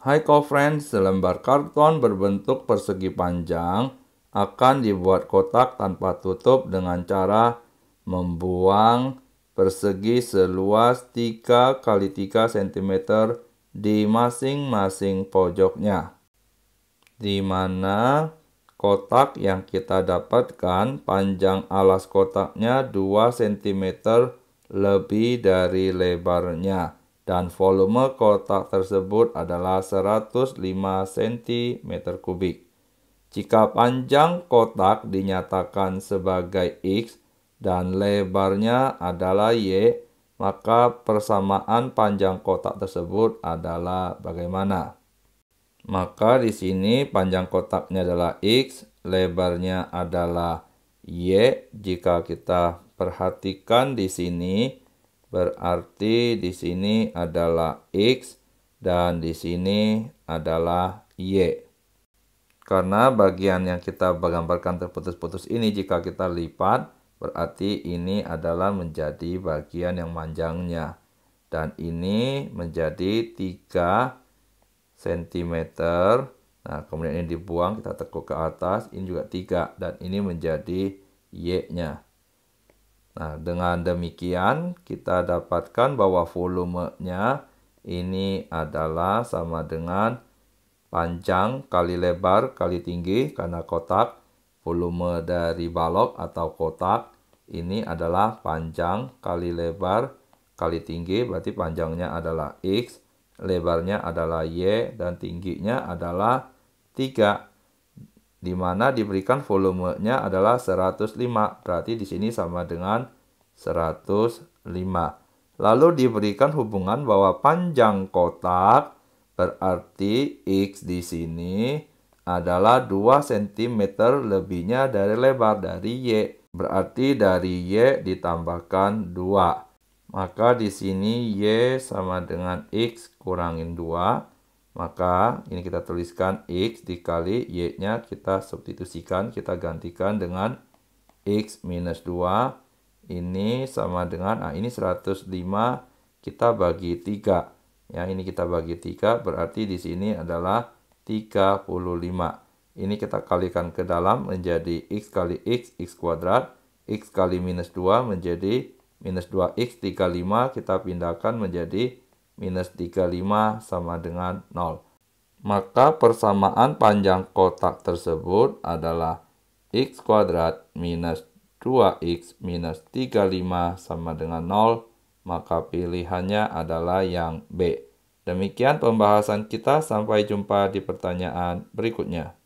High Friends, selembar karton berbentuk persegi panjang akan dibuat kotak tanpa tutup dengan cara membuang persegi seluas 3 x 3 cm di masing-masing pojoknya. Di mana kotak yang kita dapatkan panjang alas kotaknya 2 cm lebih dari lebarnya dan volume kotak tersebut adalah 105 cm kubik. Jika panjang kotak dinyatakan sebagai X dan lebarnya adalah Y, maka persamaan panjang kotak tersebut adalah bagaimana? Maka di sini panjang kotaknya adalah X, lebarnya adalah Y. Jika kita perhatikan di sini, berarti di sini adalah X dan di sini adalah Y. Karena bagian yang kita gambarkan terputus-putus ini jika kita lipat berarti ini adalah menjadi bagian yang panjangnya dan ini menjadi 3 cm. Nah, kemudian ini dibuang, kita tekuk ke atas, ini juga 3 dan ini menjadi Y-nya. Nah, dengan demikian kita dapatkan bahwa volumenya ini adalah sama dengan panjang kali lebar kali tinggi karena kotak volume dari balok atau kotak ini adalah panjang kali lebar kali tinggi berarti panjangnya adalah X lebarnya adalah Y dan tingginya adalah 3 di mana diberikan volumenya adalah 105. Berarti di sini sama dengan 105. Lalu diberikan hubungan bahwa panjang kotak berarti X di sini adalah 2 cm lebihnya dari lebar dari Y. Berarti dari Y ditambahkan 2. Maka di sini Y sama dengan X kurangin 2 maka ini kita tuliskan X dikali Y-nya kita substitusikan, kita gantikan dengan X minus 2. Ini sama dengan, nah ini 105 kita bagi 3. Ya, ini kita bagi 3 berarti di sini adalah 35. Ini kita kalikan ke dalam menjadi X kali X, X kuadrat. X kali minus 2 menjadi minus 2X 35 kita pindahkan menjadi minus 35 sama dengan 0. Maka persamaan panjang kotak tersebut adalah x kuadrat minus 2x minus 35 sama dengan 0, maka pilihannya adalah yang B. Demikian pembahasan kita, sampai jumpa di pertanyaan berikutnya.